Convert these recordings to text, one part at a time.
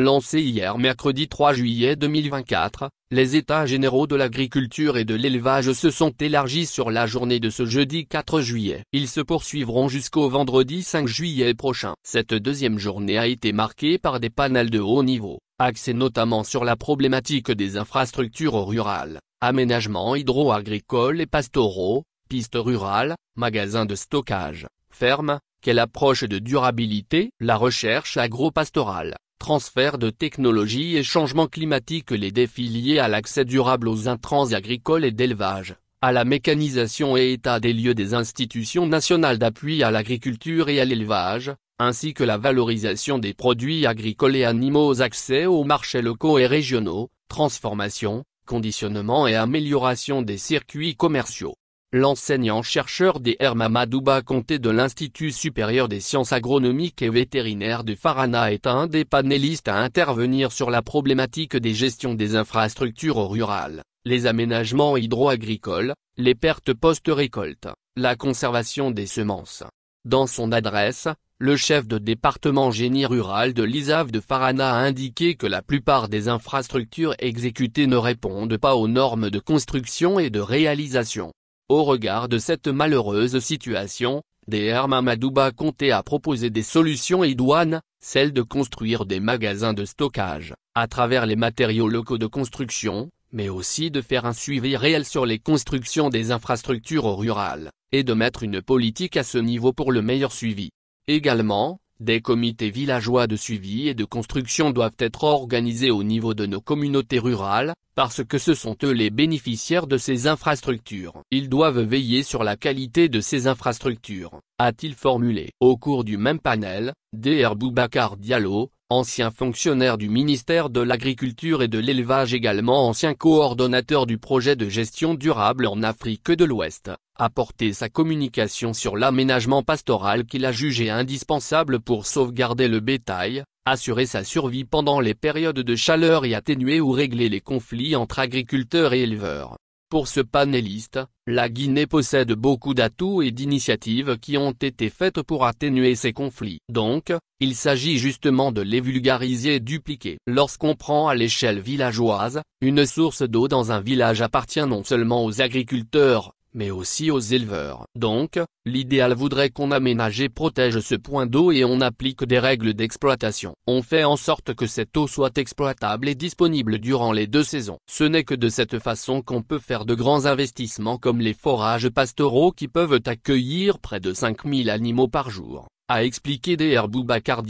Lancé hier mercredi 3 juillet 2024, les États généraux de l'agriculture et de l'élevage se sont élargis sur la journée de ce jeudi 4 juillet. Ils se poursuivront jusqu'au vendredi 5 juillet prochain. Cette deuxième journée a été marquée par des panels de haut niveau, axés notamment sur la problématique des infrastructures rurales, aménagements hydro-agricoles et pastoraux, pistes rurales, magasins de stockage, fermes, quelle approche de durabilité, la recherche agro-pastorale, transfert de technologies et changement climatique Les défis liés à l'accès durable aux intrants agricoles et d'élevage, à la mécanisation et état des lieux des institutions nationales d'appui à l'agriculture et à l'élevage, ainsi que la valorisation des produits agricoles et animaux aux accès aux marchés locaux et régionaux, transformation, conditionnement et amélioration des circuits commerciaux. L'enseignant-chercheur des Hermamadouba, Madouba-Comté de l'Institut supérieur des sciences agronomiques et vétérinaires de Farana est un des panélistes à intervenir sur la problématique des gestions des infrastructures rurales, les aménagements hydro-agricoles, les pertes post-récolte, la conservation des semences. Dans son adresse, le chef de département génie rural de l'ISAV de Farana a indiqué que la plupart des infrastructures exécutées ne répondent pas aux normes de construction et de réalisation. Au regard de cette malheureuse situation, DR Mamadouba comptait à proposer des solutions idoines, celle de construire des magasins de stockage, à travers les matériaux locaux de construction, mais aussi de faire un suivi réel sur les constructions des infrastructures rurales, et de mettre une politique à ce niveau pour le meilleur suivi. Également, des comités villageois de suivi et de construction doivent être organisés au niveau de nos communautés rurales, parce que ce sont eux les bénéficiaires de ces infrastructures. Ils doivent veiller sur la qualité de ces infrastructures, a-t-il formulé. Au cours du même panel, Dr Boubacar Diallo, ancien fonctionnaire du ministère de l'Agriculture et de l'Élevage également ancien coordonnateur du projet de gestion durable en Afrique de l'Ouest, apporter sa communication sur l'aménagement pastoral qu'il a jugé indispensable pour sauvegarder le bétail, assurer sa survie pendant les périodes de chaleur et atténuer ou régler les conflits entre agriculteurs et éleveurs. Pour ce panéliste, la Guinée possède beaucoup d'atouts et d'initiatives qui ont été faites pour atténuer ces conflits. Donc, il s'agit justement de les vulgariser et dupliquer. Lorsqu'on prend à l'échelle villageoise, une source d'eau dans un village appartient non seulement aux agriculteurs, mais aussi aux éleveurs. Donc, l'idéal voudrait qu'on aménage et protège ce point d'eau et on applique des règles d'exploitation. On fait en sorte que cette eau soit exploitable et disponible durant les deux saisons. Ce n'est que de cette façon qu'on peut faire de grands investissements comme les forages pastoraux qui peuvent accueillir près de 5000 animaux par jour, a expliqué des Boubacar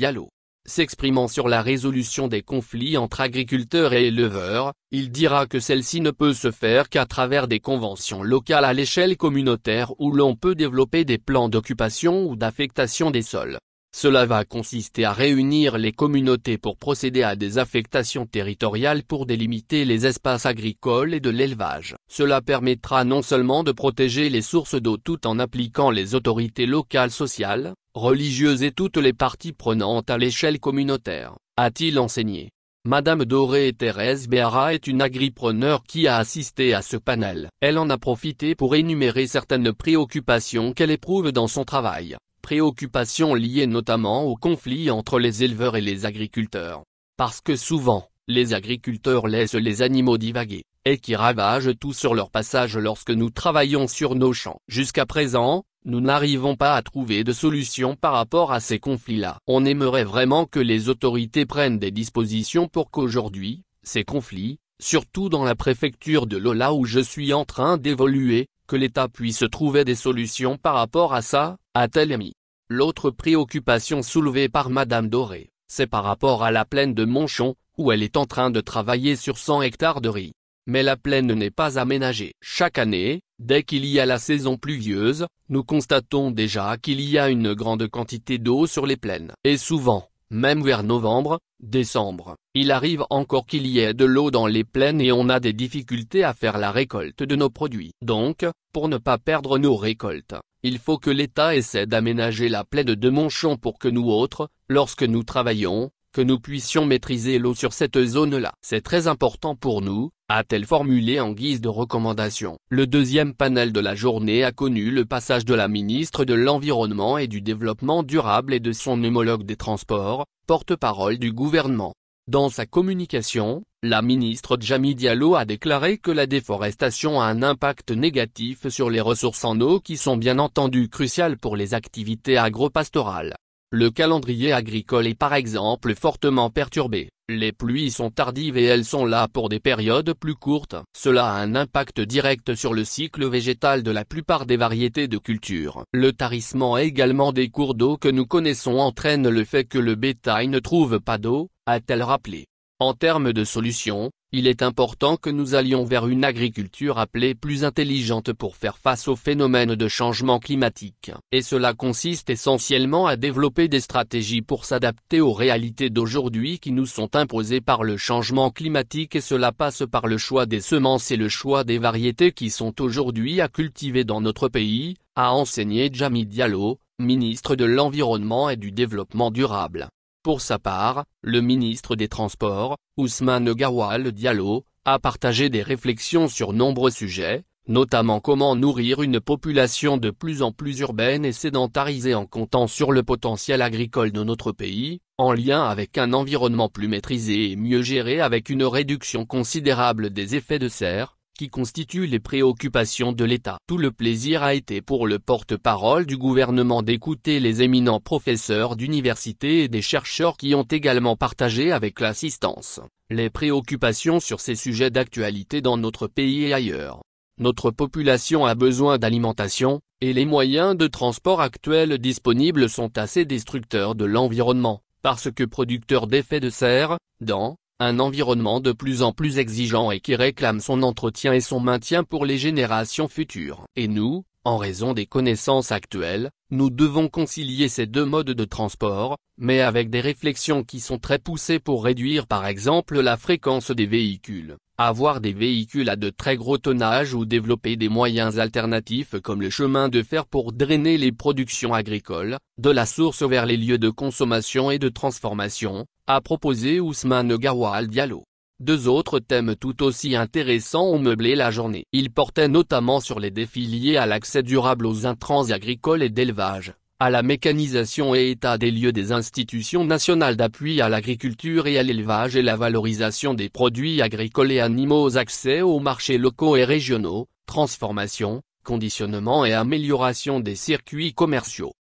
S'exprimant sur la résolution des conflits entre agriculteurs et éleveurs, il dira que celle-ci ne peut se faire qu'à travers des conventions locales à l'échelle communautaire où l'on peut développer des plans d'occupation ou d'affectation des sols. Cela va consister à réunir les communautés pour procéder à des affectations territoriales pour délimiter les espaces agricoles et de l'élevage. Cela permettra non seulement de protéger les sources d'eau tout en appliquant les autorités locales sociales, religieuses et toutes les parties prenantes à l'échelle communautaire, a-t-il enseigné. Madame Doré et Thérèse Béara est une agripreneur qui a assisté à ce panel. Elle en a profité pour énumérer certaines préoccupations qu'elle éprouve dans son travail, préoccupations liées notamment au conflit entre les éleveurs et les agriculteurs. Parce que souvent, les agriculteurs laissent les animaux divaguer, et qui ravagent tout sur leur passage lorsque nous travaillons sur nos champs. Jusqu'à présent, nous n'arrivons pas à trouver de solution par rapport à ces conflits-là. On aimerait vraiment que les autorités prennent des dispositions pour qu'aujourd'hui, ces conflits, surtout dans la préfecture de Lola où je suis en train d'évoluer, que l'État puisse trouver des solutions par rapport à ça, a-t-elle mis. L'autre préoccupation soulevée par Madame Doré, c'est par rapport à la plaine de Monchon, où elle est en train de travailler sur 100 hectares de riz. Mais la plaine n'est pas aménagée. Chaque année, dès qu'il y a la saison pluvieuse, nous constatons déjà qu'il y a une grande quantité d'eau sur les plaines. Et souvent, même vers novembre, décembre, il arrive encore qu'il y ait de l'eau dans les plaines et on a des difficultés à faire la récolte de nos produits. Donc, pour ne pas perdre nos récoltes, il faut que l'État essaie d'aménager la plaine de Monchon pour que nous autres, lorsque nous travaillons, que nous puissions maîtriser l'eau sur cette zone-là. C'est très important pour nous, a-t-elle formulé en guise de recommandation. Le deuxième panel de la journée a connu le passage de la ministre de l'Environnement et du Développement durable et de son homologue des Transports, porte-parole du gouvernement. Dans sa communication, la ministre Jamie Diallo a déclaré que la déforestation a un impact négatif sur les ressources en eau qui sont bien entendu cruciales pour les activités agropastorales. Le calendrier agricole est par exemple fortement perturbé, les pluies sont tardives et elles sont là pour des périodes plus courtes. Cela a un impact direct sur le cycle végétal de la plupart des variétés de cultures. Le tarissement également des cours d'eau que nous connaissons entraîne le fait que le bétail ne trouve pas d'eau, a-t-elle rappelé. En termes de solutions, il est important que nous allions vers une agriculture appelée plus intelligente pour faire face aux phénomènes de changement climatique. Et cela consiste essentiellement à développer des stratégies pour s'adapter aux réalités d'aujourd'hui qui nous sont imposées par le changement climatique et cela passe par le choix des semences et le choix des variétés qui sont aujourd'hui à cultiver dans notre pays, a enseigné Jamie Diallo, ministre de l'Environnement et du Développement durable. Pour sa part, le ministre des Transports, Ousmane Gawal Diallo, a partagé des réflexions sur nombreux sujets, notamment comment nourrir une population de plus en plus urbaine et sédentarisée en comptant sur le potentiel agricole de notre pays, en lien avec un environnement plus maîtrisé et mieux géré avec une réduction considérable des effets de serre, qui constituent les préoccupations de l'État. Tout le plaisir a été pour le porte-parole du gouvernement d'écouter les éminents professeurs d'université et des chercheurs qui ont également partagé avec l'assistance les préoccupations sur ces sujets d'actualité dans notre pays et ailleurs. Notre population a besoin d'alimentation, et les moyens de transport actuels disponibles sont assez destructeurs de l'environnement, parce que producteurs d'effets de serre, dans un environnement de plus en plus exigeant et qui réclame son entretien et son maintien pour les générations futures. Et nous, en raison des connaissances actuelles, nous devons concilier ces deux modes de transport, mais avec des réflexions qui sont très poussées pour réduire par exemple la fréquence des véhicules avoir des véhicules à de très gros tonnages ou développer des moyens alternatifs comme le chemin de fer pour drainer les productions agricoles, de la source vers les lieux de consommation et de transformation, a proposé Ousmane Gawal Diallo. Deux autres thèmes tout aussi intéressants ont meublé la journée. Ils portaient notamment sur les défis liés à l'accès durable aux intrants agricoles et d'élevage à la mécanisation et état des lieux des institutions nationales d'appui à l'agriculture et à l'élevage et la valorisation des produits agricoles et animaux accès aux marchés locaux et régionaux, transformation, conditionnement et amélioration des circuits commerciaux.